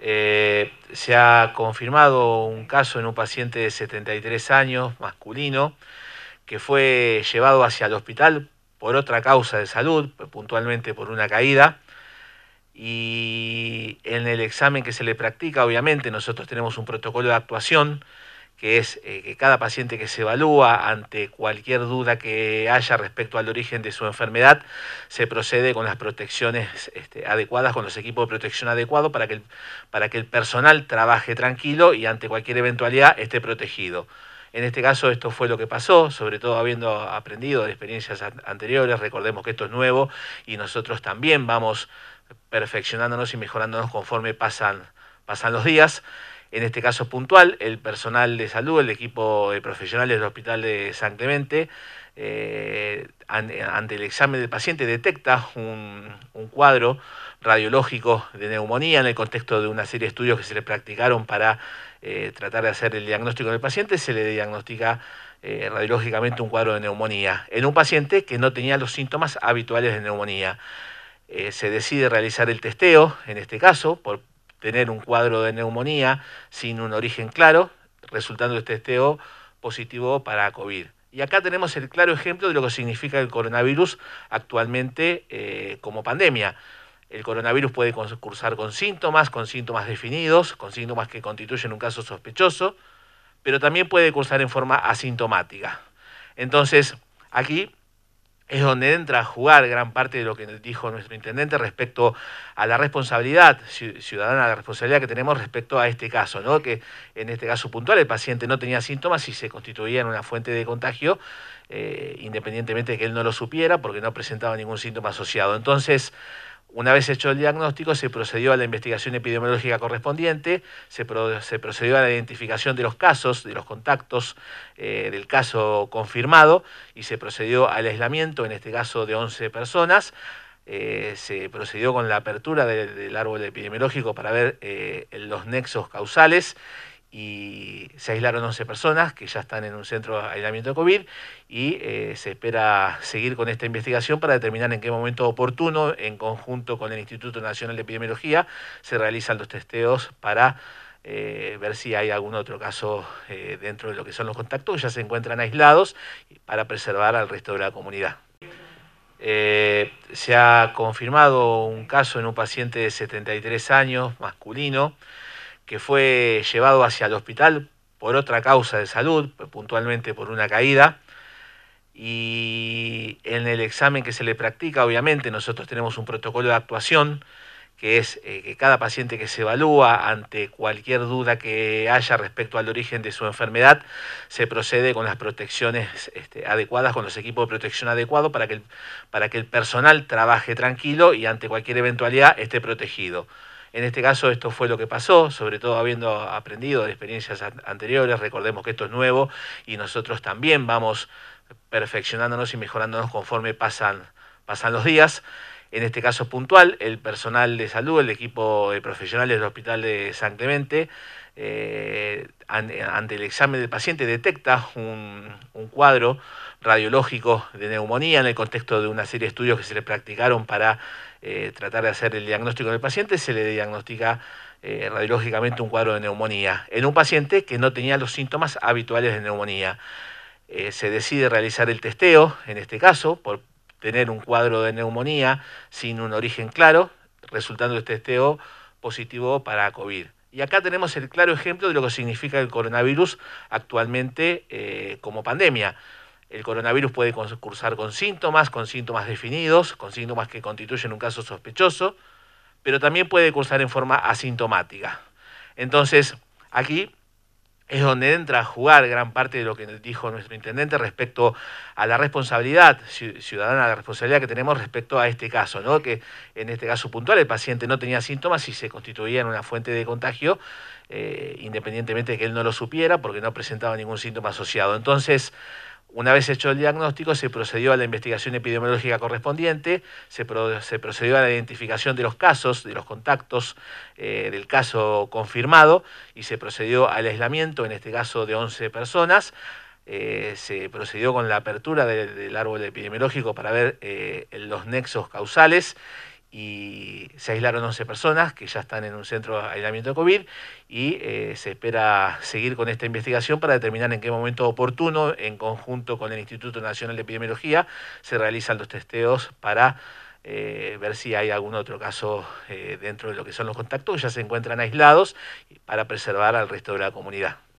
Eh, se ha confirmado un caso en un paciente de 73 años, masculino, que fue llevado hacia el hospital por otra causa de salud, puntualmente por una caída. Y en el examen que se le practica, obviamente, nosotros tenemos un protocolo de actuación que es eh, que cada paciente que se evalúa ante cualquier duda que haya respecto al origen de su enfermedad, se procede con las protecciones este, adecuadas, con los equipos de protección adecuados para que, el, para que el personal trabaje tranquilo y ante cualquier eventualidad esté protegido. En este caso esto fue lo que pasó, sobre todo habiendo aprendido de experiencias anteriores, recordemos que esto es nuevo y nosotros también vamos perfeccionándonos y mejorándonos conforme pasan, pasan los días en este caso puntual, el personal de salud, el equipo de profesionales del Hospital de San Clemente, eh, ante el examen del paciente detecta un, cuadro radiológico de neumonía en el contexto de una serie de estudios que se le practicaron para eh, tratar de hacer el diagnóstico del paciente, se le diagnostica eh, radiológicamente un cuadro de neumonía en un paciente que no tenía los síntomas habituales de neumonía. se decide realizar el testeo, en este caso, por tener un cuadro de neumonía sin un origen claro, resultando el este testeo positivo para COVID. Y acá tenemos el claro ejemplo de lo que significa el coronavirus actualmente eh, como pandemia. El coronavirus puede cursar con síntomas, con síntomas definidos, con síntomas que constituyen un caso sospechoso, pero también puede cursar en forma asintomática. Entonces, aquí es donde entra a jugar gran parte de lo que dijo nuestro intendente respecto a la responsabilidad ciudadana, la responsabilidad que tenemos respecto a este caso, ¿no? que en este caso puntual el paciente no tenía síntomas y se constituía en una fuente de contagio, eh, independientemente de que él no lo supiera, porque no presentaba ningún síntoma asociado. Entonces, una vez hecho el diagnóstico, se procedió a la investigación epidemiológica correspondiente, se, procedió a la identificación de los casos, de los contactos eh, del caso confirmado y se procedió al aislamiento, en este caso de 11 personas. Eh, se procedió con la apertura del, árbol epidemiológico para ver eh, los nexos causales y se aislaron 11 personas que ya están en un centro de aislamiento de COVID y eh, se espera seguir con esta investigación para determinar en qué momento oportuno, en conjunto con el Instituto Nacional de Epidemiología, se realizan los testeos para eh, ver si hay algún otro caso eh, dentro de lo que son los contactos ya se encuentran aislados para preservar al resto de la comunidad. se ha confirmado un caso en un paciente de 73 años, masculino, que fue llevado hacia el hospital por otra causa de salud, puntualmente por una caída. Y en el examen que se le practica, obviamente, nosotros tenemos un protocolo de actuación, que es eh, que cada paciente que se evalúa ante cualquier duda que haya respecto al origen de su enfermedad, se procede con las protecciones este, adecuadas, con los equipos de protección adecuados para para que el personal trabaje tranquilo y ante cualquier eventualidad esté protegido. En este caso esto fue lo que pasó, sobre todo habiendo aprendido de experiencias anteriores, recordemos que esto es nuevo y nosotros también vamos perfeccionándonos y mejorándonos conforme pasan, pasan los días. En este caso puntual, el personal de salud, el equipo de profesionales del Hospital de San Clemente, eh, ante el examen del paciente detecta un cuadro radiológico de neumonía en el contexto de una serie de estudios que se le practicaron para eh, tratar de hacer el diagnóstico del paciente, se le diagnostica eh, radiológicamente un cuadro de neumonía en un paciente que no tenía los síntomas habituales de neumonía. Eh, se decide realizar el testeo, en este caso, por tener un cuadro de neumonía sin un origen claro, resultando el testeo positivo para COVID. Y acá tenemos el claro ejemplo de lo que significa el coronavirus actualmente como pandemia. El coronavirus puede cursar con síntomas, con síntomas definidos, con síntomas que constituyen un caso sospechoso, pero también puede cursar en forma asintomática. Entonces, aquí es donde entra a jugar gran parte de lo que dijo nuestro intendente respecto a la responsabilidad ciudadana, la responsabilidad que tenemos respecto a este caso, ¿no? que en este caso puntual el paciente no tenía síntomas y se constituía en una fuente de contagio, eh, independientemente de que él no lo supiera, porque no presentaba ningún síntoma asociado. Entonces, una vez hecho el diagnóstico, se procedió a la investigación epidemiológica correspondiente, se, procedió a la identificación de los casos, de los contactos eh, del caso confirmado y se procedió al aislamiento, en este caso de 11 personas. Eh, se procedió con la apertura del, árbol epidemiológico para ver eh, los nexos causales y se aislaron 11 personas que ya están en un centro de aislamiento de COVID y eh, se espera seguir con esta investigación para determinar en qué momento oportuno, en conjunto con el Instituto Nacional de Epidemiología, se realizan los testeos para eh, ver si hay algún otro caso eh, dentro de lo que son los contactos, ya se encuentran aislados para preservar al resto de la comunidad.